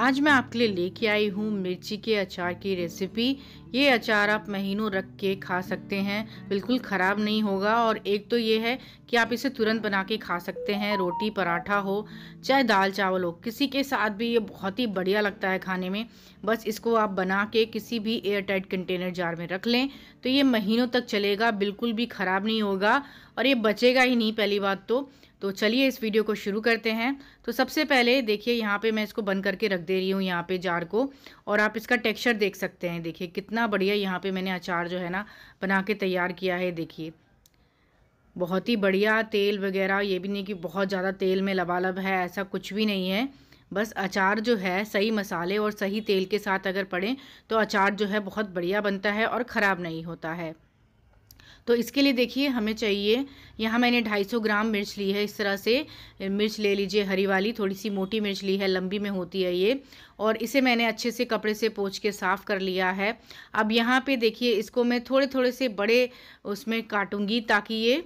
आज मैं आपके लिए लेके आई हूँ मिर्ची के अचार की रेसिपी ये अचार आप महीनों रख के खा सकते हैं बिल्कुल ख़राब नहीं होगा और एक तो ये है कि आप इसे तुरंत बना के खा सकते हैं रोटी पराठा हो चाहे दाल चावल हो किसी के साथ भी ये बहुत ही बढ़िया लगता है खाने में बस इसको आप बना के किसी भी एयर टाइट कंटेनर जार में रख लें तो ये महीनों तक चलेगा बिल्कुल भी ख़राब नहीं होगा और ये बचेगा ही नहीं पहली बात तो तो चलिए इस वीडियो को शुरू करते हैं तो सबसे पहले देखिए यहाँ पे मैं इसको बंद करके रख दे रही हूँ यहाँ पे जार को और आप इसका टेक्सचर देख सकते हैं देखिए कितना बढ़िया यहाँ पे मैंने अचार जो है ना बना के तैयार किया है देखिए बहुत ही बढ़िया तेल वगैरह ये भी नहीं कि बहुत ज़्यादा तेल में लबालब है ऐसा कुछ भी नहीं है बस अचार जो है सही मसाले और सही तेल के साथ अगर पड़ें तो अचार जो है बहुत बढ़िया बनता है और ख़राब नहीं होता है तो इसके लिए देखिए हमें चाहिए यहाँ मैंने 250 ग्राम मिर्च ली है इस तरह से मिर्च ले लीजिए हरी वाली थोड़ी सी मोटी मिर्च ली है लंबी में होती है ये और इसे मैंने अच्छे से कपड़े से पोछ के साफ़ कर लिया है अब यहाँ पे देखिए इसको मैं थोड़े थोड़े से बड़े उसमें काटूंगी ताकि ये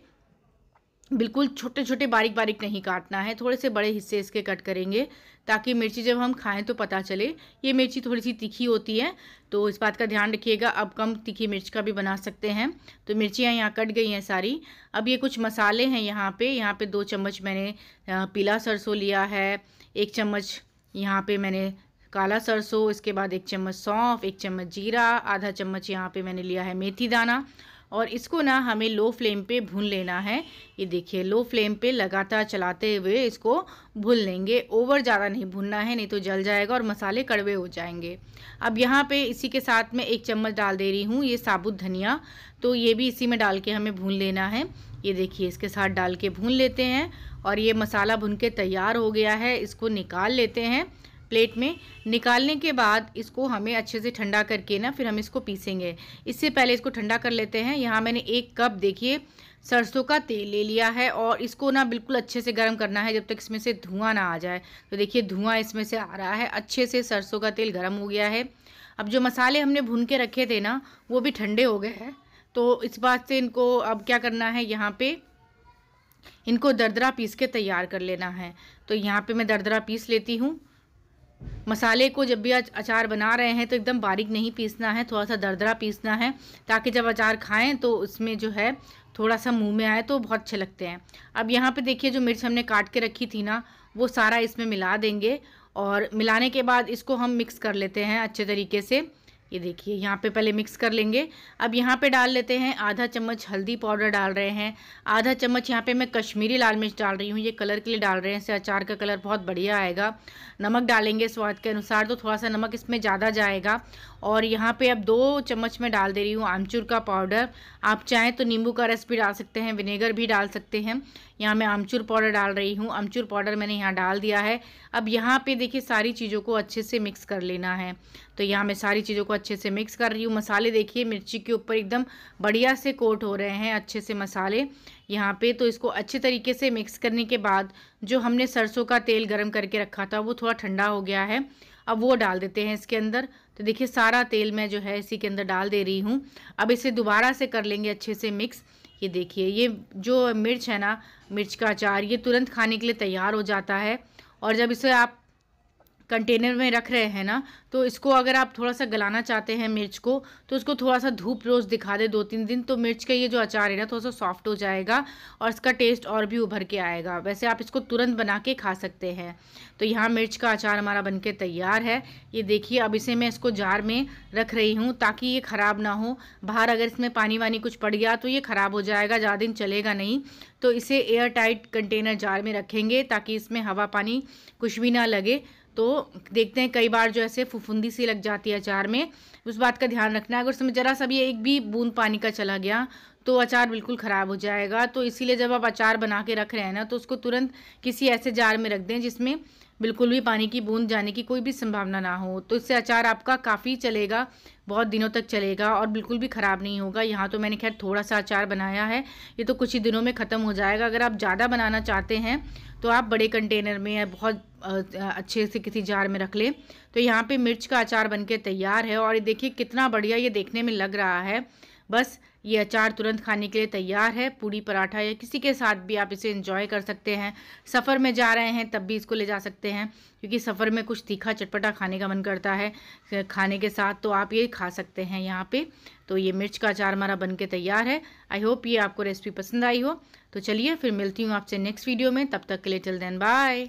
बिल्कुल छोटे छोटे बारीक बारीक नहीं काटना है थोड़े से बड़े हिस्से इसके कट करेंगे ताकि मिर्ची जब हम खाएं तो पता चले ये मिर्ची थोड़ी सी तीखी होती है तो इस बात का ध्यान रखिएगा अब कम तीखी मिर्च का भी बना सकते हैं तो मिर्चियाँ यहाँ कट गई हैं सारी अब ये कुछ मसाले हैं यहाँ पे यहाँ पे दो चम्मच मैंने पीला सरसों लिया है एक चम्मच यहाँ पे मैंने काला सरसों इसके बाद एक चम्मच सौंफ एक चम्मच जीरा आधा चम्मच यहाँ पे मैंने लिया है मेथी दाना और इसको ना हमें लो फ्लेम पे भून लेना है ये देखिए लो फ्लेम पे लगातार चलाते हुए इसको भून लेंगे ओवर ज़्यादा नहीं भूनना है नहीं तो जल जाएगा और मसाले कड़वे हो जाएंगे अब यहाँ पे इसी के साथ मैं एक चम्मच डाल दे रही हूँ ये साबुत धनिया तो ये भी इसी में डाल के हमें भून लेना है ये देखिए इसके साथ डाल के भून लेते हैं और ये मसाला भुन के तैयार हो गया है इसको निकाल लेते हैं प्लेट में निकालने के बाद इसको हमें अच्छे से ठंडा करके ना फिर हम इसको पीसेंगे इससे पहले इसको ठंडा कर लेते हैं यहाँ मैंने एक कप देखिए सरसों का तेल ले लिया है और इसको ना बिल्कुल अच्छे से गर्म करना है जब तक इसमें से धुआं ना आ जाए तो देखिए धुआं इसमें से आ रहा है अच्छे से सरसों का तेल गर्म हो गया है अब जो मसाले हमने भून के रखे थे ना वो भी ठंडे हो गए हैं तो इस बात से इनको अब क्या करना है यहाँ पे इनको दरदरा पीस के तैयार कर लेना है तो यहाँ पर मैं दरदरा पीस लेती हूँ मसाले को जब भी अचार बना रहे हैं तो एकदम बारीक नहीं पीसना है थोड़ा सा दरदरा पीसना है ताकि जब अचार खाएं तो उसमें जो है थोड़ा सा मुंह में आए तो बहुत अच्छे लगते हैं अब यहाँ पे देखिए जो मिर्च हमने काट के रखी थी ना वो सारा इसमें मिला देंगे और मिलाने के बाद इसको हम मिक्स कर लेते हैं अच्छे तरीके से ये देखिए यहाँ पे पहले मिक्स कर लेंगे अब यहाँ पे डाल लेते हैं आधा चम्मच हल्दी पाउडर डाल रहे हैं आधा चम्मच यहाँ पे मैं कश्मीरी लाल मिर्च डाल रही हूँ ये कलर के लिए डाल रहे हैं इससे अचार का कलर बहुत बढ़िया आएगा नमक डालेंगे स्वाद के अनुसार तो थोड़ा सा नमक इसमें ज़्यादा जाएगा और यहाँ पर अब दो चम्मच मैं डाल दे रही हूँ आमचूर का पाउडर आप चाहें तो नींबू का रस भी डाल सकते हैं विनेगर भी डाल सकते हैं यहाँ मैं आमचूर पाउडर डाल रही हूँ आमचूर पाउडर मैंने यहाँ डाल दिया है अब यहाँ पर देखिए सारी चीज़ों को अच्छे से मिक्स कर लेना है तो यहाँ मैं सारी चीज़ों को अच्छे से मिक्स कर रही हूँ मसाले देखिए मिर्ची के ऊपर एकदम बढ़िया से कोट हो रहे हैं अच्छे से मसाले यहाँ पे तो इसको अच्छे तरीके से मिक्स करने के बाद जो हमने सरसों का तेल गर्म करके रखा था वो थोड़ा ठंडा हो गया है अब वो डाल देते हैं इसके अंदर तो देखिए सारा तेल मैं जो है इसी के अंदर डाल दे रही हूँ अब इसे दोबारा से कर लेंगे अच्छे से मिक्स ये देखिए ये जो मिर्च है ना मिर्च का अचार ये तुरंत खाने के लिए तैयार हो जाता है और जब इसे आप कंटेनर में रख रहे हैं ना तो इसको अगर आप थोड़ा सा गलाना चाहते हैं मिर्च को तो उसको थोड़ा सा धूप रोज़ दिखा दे दो तीन दिन तो मिर्च का ये जो अचार है ना थोड़ा सा सॉफ्ट हो जाएगा और इसका टेस्ट और भी उभर के आएगा वैसे आप इसको तुरंत बना के खा सकते हैं तो यहाँ मिर्च का अचार हमारा बन के तैयार है ये देखिए अब इसे मैं इसको जार में रख रही हूँ ताकि ये ख़राब ना हो बाहर अगर इसमें पानी वानी कुछ पड़ गया तो ये ख़राब हो जाएगा ज़्यादा दिन चलेगा नहीं तो इसे एयर टाइट कंटेनर जार में रखेंगे ताकि इसमें हवा पानी कुछ भी ना लगे तो देखते हैं कई बार जो ऐसे फुफुंदी सी लग जाती है अचार में उस बात का ध्यान रखना है अगर उसमें ज़रा सा भी एक भी बूंद पानी का चला गया तो अचार बिल्कुल ख़राब हो जाएगा तो इसीलिए जब आप अचार बना के रख रहे हैं ना तो उसको तुरंत किसी ऐसे जार में रख दें जिसमें बिल्कुल भी पानी की बूंद जाने की कोई भी संभावना ना हो तो इससे अचार आपका काफ़ी चलेगा बहुत दिनों तक चलेगा और बिल्कुल भी ख़राब नहीं होगा यहाँ तो मैंने खैर थोड़ा सा अचार बनाया है ये तो कुछ ही दिनों में ख़त्म हो जाएगा अगर आप ज़्यादा बनाना चाहते हैं तो आप बड़े कंटेनर में या बहुत अच्छे से किसी जार में रख लें तो यहाँ पे मिर्च का अचार बनके तैयार है और ये देखिए कितना बढ़िया ये देखने में लग रहा है बस ये अचार तुरंत खाने के लिए तैयार है पूड़ी पराठा या किसी के साथ भी आप इसे इंजॉय कर सकते हैं सफ़र में जा रहे हैं तब भी इसको ले जा सकते हैं क्योंकि सफ़र में कुछ तीखा चटपटा खाने का मन करता है खाने के साथ तो आप ये खा सकते हैं यहाँ पे तो ये मिर्च का अचार हमारा बन के तैयार है आई होप ये आपको रेसिपी पसंद आई हो तो चलिए फिर मिलती हूँ आपसे नेक्स्ट वीडियो में तब तक के लिए चल देन बाय